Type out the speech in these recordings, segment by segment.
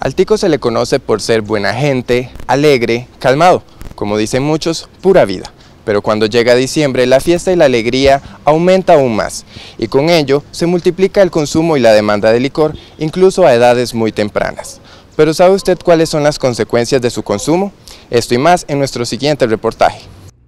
Al tico se le conoce por ser buena gente, alegre, calmado, como dicen muchos, pura vida. Pero cuando llega diciembre, la fiesta y la alegría aumenta aún más, y con ello se multiplica el consumo y la demanda de licor, incluso a edades muy tempranas. Pero ¿sabe usted cuáles son las consecuencias de su consumo? Esto y más en nuestro siguiente reportaje.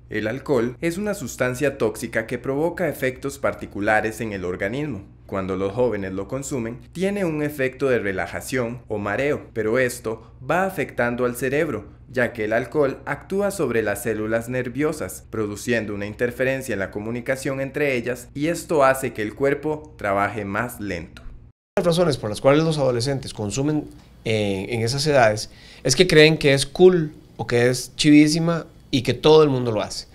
El alcohol es una sustancia tóxica que provoca efectos particulares en el organismo cuando los jóvenes lo consumen, tiene un efecto de relajación o mareo, pero esto va afectando al cerebro, ya que el alcohol actúa sobre las células nerviosas, produciendo una interferencia en la comunicación entre ellas y esto hace que el cuerpo trabaje más lento. Una de las razones por las cuales los adolescentes consumen en, en esas edades es que creen que es cool o que es chivísima y que todo el mundo lo hace.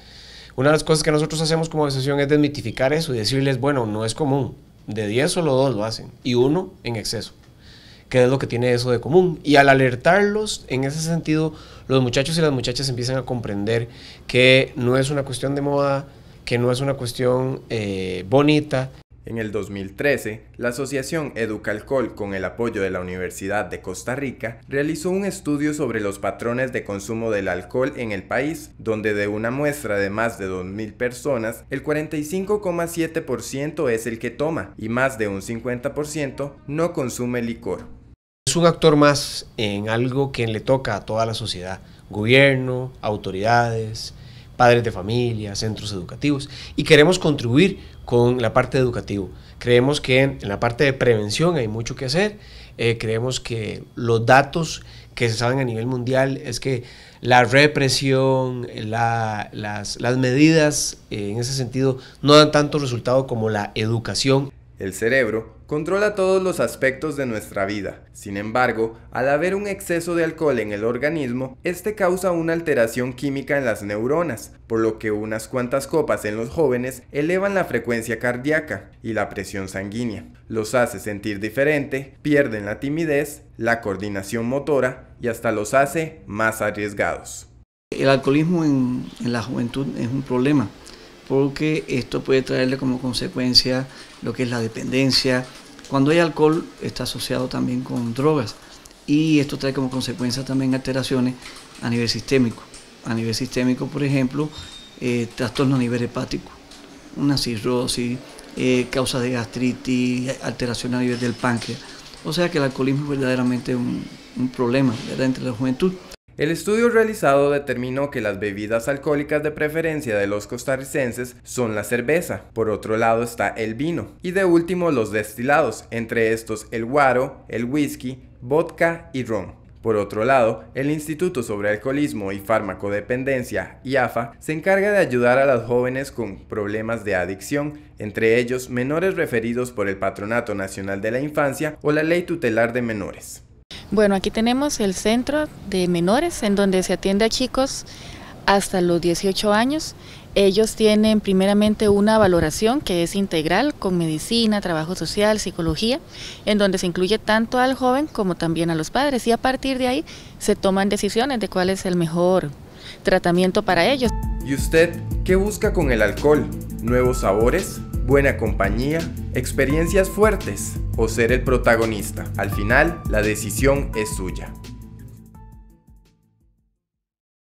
Una de las cosas que nosotros hacemos como asociación es desmitificar eso y decirles, bueno, no es común, de 10 solo dos lo hacen y uno en exceso. ¿Qué es lo que tiene eso de común? Y al alertarlos, en ese sentido, los muchachos y las muchachas empiezan a comprender que no es una cuestión de moda, que no es una cuestión eh, bonita. En el 2013, la Asociación Alcohol, con el apoyo de la Universidad de Costa Rica, realizó un estudio sobre los patrones de consumo del alcohol en el país, donde de una muestra de más de 2.000 personas, el 45,7% es el que toma y más de un 50% no consume licor. Es un actor más en algo que le toca a toda la sociedad, gobierno, autoridades, padres de familia, centros educativos, y queremos contribuir con la parte educativa. Creemos que en la parte de prevención hay mucho que hacer. Eh, creemos que los datos que se saben a nivel mundial es que la represión, las, medidas eh, en ese sentido no dan tanto resultado como la educación. El cerebro controla todos los aspectos de nuestra vida. Sin embargo, al haber un exceso de alcohol en el organismo, este causa una alteración química en las neuronas, por lo que unas cuantas copas en los jóvenes elevan la frecuencia cardíaca y la presión sanguínea. Los hace sentir diferente, pierden la timidez, la coordinación motora y hasta los hace más arriesgados. El alcoholismo en, la juventud es un problema porque esto puede traerle como consecuencia lo que es la dependencia. Cuando hay alcohol está asociado también con drogas y esto trae como consecuencia también alteraciones a nivel sistémico. A nivel sistémico, por ejemplo, eh, trastorno a nivel hepático, una cirrosis, eh, causas de gastritis, alteración a nivel del páncreas. O sea que el alcoholismo es verdaderamente un, problema entre la juventud. El estudio realizado determinó que las bebidas alcohólicas de preferencia de los costarricenses son la cerveza, por otro lado está el vino y de último los destilados, entre estos el guaro, el whisky, vodka y ron. Por otro lado, el Instituto sobre Alcoholismo y Farmacodependencia, IAFA, se encarga de ayudar a las jóvenes con problemas de adicción, entre ellos menores referidos por el Patronato Nacional de la Infancia o la Ley Tutelar de Menores. Bueno, aquí tenemos el centro de menores en donde se atiende a chicos hasta los 18 años. Ellos tienen primeramente una valoración que es integral con medicina, trabajo social, psicología, en donde se incluye tanto al joven como también a los padres y a partir de ahí se toman decisiones de cuál es el mejor tratamiento para ellos. ¿Y usted qué busca con el alcohol? ¿Nuevos sabores? buena compañía, experiencias fuertes o ser el protagonista. Al final, la decisión es suya.